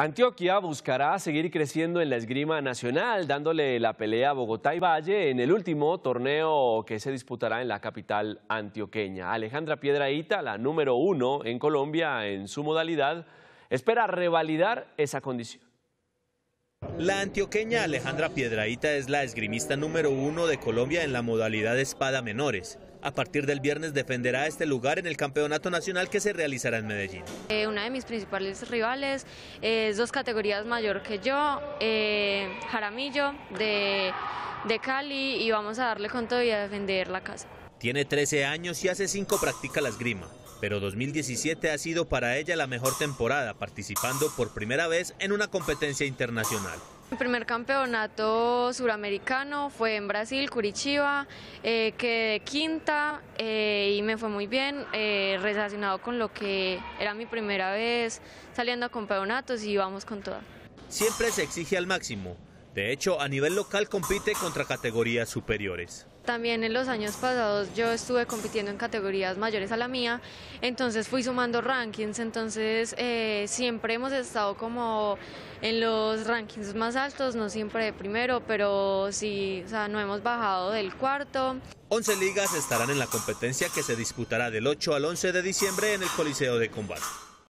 Antioquia buscará seguir creciendo en la esgrima nacional, dándole la pelea a Bogotá y Valle en el último torneo que se disputará en la capital antioqueña. Alejandra Piedraíta, la número uno en Colombia en su modalidad, espera revalidar esa condición. La antioqueña Alejandra Piedraíta es la esgrimista número uno de Colombia en la modalidad espada menores. A partir del viernes defenderá este lugar en el Campeonato Nacional que se realizará en Medellín. Eh, una de mis principales rivales es dos categorías mayor que yo, eh, Jaramillo de, de Cali y vamos a darle con todo y a defender la casa. Tiene 13 años y hace 5 practica la esgrima, pero 2017 ha sido para ella la mejor temporada, participando por primera vez en una competencia internacional. Mi primer campeonato suramericano fue en Brasil, Curitiba, eh, quedé quinta eh, y me fue muy bien, eh, relacionado con lo que era mi primera vez saliendo a campeonatos y vamos con todo. Siempre se exige al máximo, de hecho, a nivel local compite contra categorías superiores. También en los años pasados yo estuve compitiendo en categorías mayores a la mía, entonces fui sumando rankings, entonces eh, siempre hemos estado como en los rankings más altos, no siempre de primero, pero sí, o sea, no hemos bajado del cuarto. 11 ligas estarán en la competencia que se disputará del 8 al 11 de diciembre en el Coliseo de Combate.